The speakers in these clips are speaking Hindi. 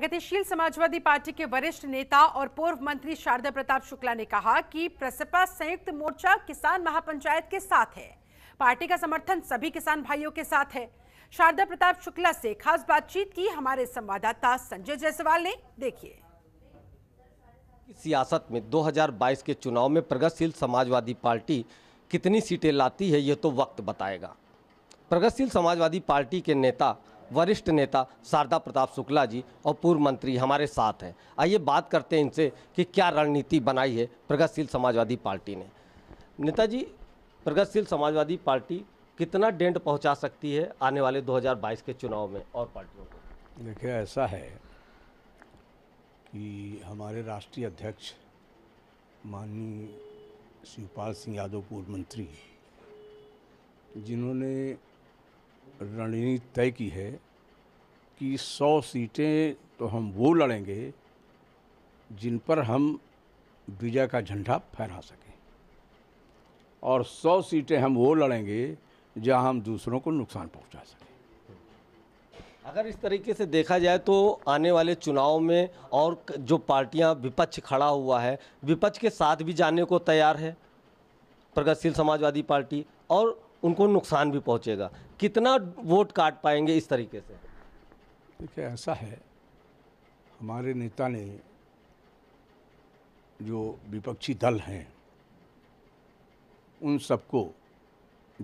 प्रगतिशील समाजवादी पार्टी के वरिष्ठ नेता और पूर्व मंत्री शारदा प्रताप शुक्ला ने कहा कि प्रसपा संयुक्त मोर्चा किसान महापंचायत के साथ है पार्टी का समर्थन सभी किसान भाइयों के साथ है शारदा प्रताप शुक्ला से खास बातचीत की हमारे संवाददाता संजय जायसवाल ने देखिए सियासत में 2022 के चुनाव में प्रगतिशील समाजवादी पार्टी कितनी सीटें लाती है ये तो वक्त बताएगा प्रगतिशील समाजवादी पार्टी के नेता वरिष्ठ नेता शारदा प्रताप शुक्ला जी और पूर्व मंत्री हमारे साथ हैं आइए बात करते हैं इनसे कि क्या रणनीति बनाई है प्रगतिशील समाजवादी पार्टी ने नेताजी प्रगतिशील समाजवादी पार्टी कितना डेंट पहुंचा सकती है आने वाले 2022 के चुनाव में और पार्टियों को देखिए ऐसा है कि हमारे राष्ट्रीय अध्यक्ष माननीय शिवपाल सिंह यादव पूर्व मंत्री जिन्होंने रणनीति तय की है कि 100 सीटें तो हम वो लड़ेंगे जिन पर हम विजय का झंडा फहरा सकें और 100 सीटें हम वो लड़ेंगे जहां हम दूसरों को नुकसान पहुंचा सकें अगर इस तरीके से देखा जाए तो आने वाले चुनाव में और जो पार्टियां विपक्ष खड़ा हुआ है विपक्ष के साथ भी जाने को तैयार है प्रगतिशील समाजवादी पार्टी और उनको नुकसान भी पहुंचेगा कितना वोट काट पाएंगे इस तरीके से देखिए ऐसा है हमारे नेता ने जो विपक्षी दल हैं उन सबको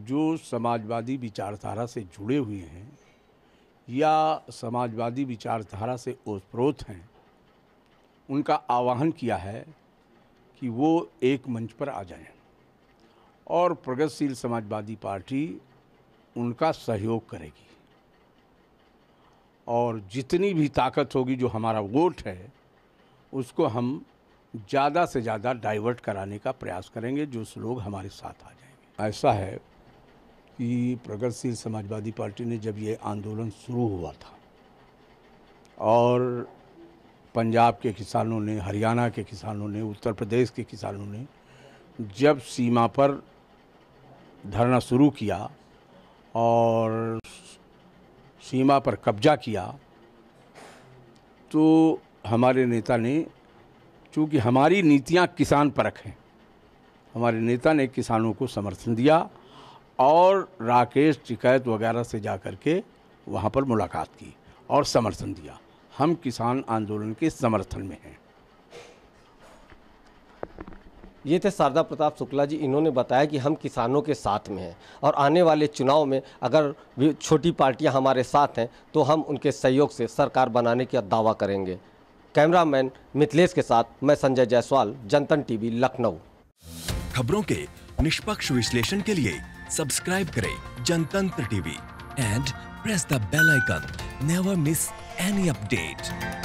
जो समाजवादी विचारधारा से जुड़े हुए हैं या समाजवादी विचारधारा से ओतप्रोत हैं उनका आह्वान किया है कि वो एक मंच पर आ जाएं और प्रगतिशील समाजवादी पार्टी उनका सहयोग करेगी और जितनी भी ताकत होगी जो हमारा वोट है उसको हम ज़्यादा से ज़्यादा डाइवर्ट कराने का प्रयास करेंगे जो लोग हमारे साथ आ जाएंगे ऐसा है कि प्रगतिशील समाजवादी पार्टी ने जब ये आंदोलन शुरू हुआ था और पंजाब के किसानों ने हरियाणा के किसानों ने उत्तर प्रदेश के किसानों ने जब सीमा पर धरना शुरू किया और सीमा पर कब्जा किया तो हमारे नेता ने चूँकि हमारी नीतियाँ किसान परख हैं हमारे नेता ने किसानों को समर्थन दिया और राकेश टिकैत वगैरह से जा कर के वहाँ पर मुलाकात की और समर्थन दिया हम किसान आंदोलन के समर्थन में हैं ये थे शारदा प्रताप शुक्ला जी इन्होंने बताया कि हम किसानों के साथ में हैं और आने वाले चुनाव में अगर छोटी पार्टियां हमारे साथ हैं तो हम उनके सहयोग से सरकार बनाने का दावा करेंगे कैमरामैन मिथिलेश के साथ मैं संजय जायसवाल जनतन टीवी लखनऊ खबरों के निष्पक्ष विश्लेषण के लिए सब्सक्राइब करें Jantantra TV and press the bell icon never miss any update